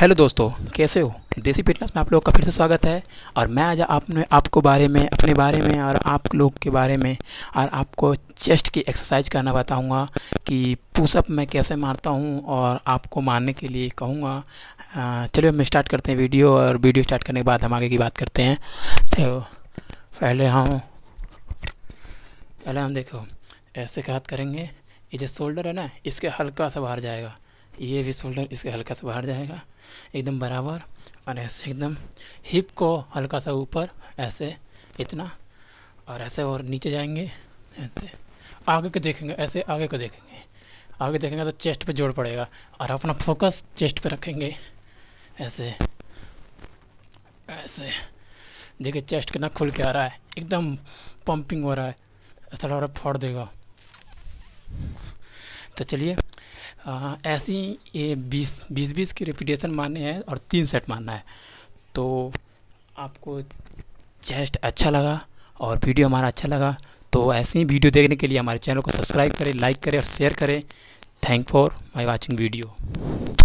hello दोस्तों कैसे हो देसी फिटनेस में आप लोग का फिर से स्वागत है और मैं आज आपने आपको बारे में अपने बारे में और आप लोग के बारे में और आपको चेस्ट की एक्सरसाइज करना बताऊंगा कि पुशअप मैं कैसे मारता हूं और आपको मारने के लिए कहूंगा चलिए हम स्टार्ट करते हैं वीडियो और वीडियो स्टार्ट करने के बाद हम आगे की बात करते हैं तो पहले हम पहले हम देखो ऐसे कहा करेंगे ये जो शोल्डर है ना इसके हल्का सा बाहर जाएगा ये भी शोल्डर इसके हल्का सा बाहर जाएगा एकदम बराबर और ऐसे एकदम हिप को हल्का सा ऊपर ऐसे इतना और ऐसे और नीचे जाएंगे ऐसे आगे को देखेंगे ऐसे आगे को देखेंगे आगे देखेंगे तो चेस्ट पे जोड़ पड़ेगा और अपना फोकस चेस्ट पे रखेंगे ऐसे ऐसे देखिए चेस्ट कितना खुल के आ रहा है एकदम पंपिंग हो रहा है ऐसा लग रहा फोड़ देगा तो चलिए हाँ, ऐसी ये बीस बीस बीस की रिपीटेशन मारने हैं और तीन सेट मारना है तो आपको चेस्ट अच्छा लगा और वीडियो हमारा अच्छा लगा तो ऐसे ही वीडियो देखने के लिए हमारे चैनल को सब्सक्राइब करें लाइक करें और शेयर करें thank for my watching video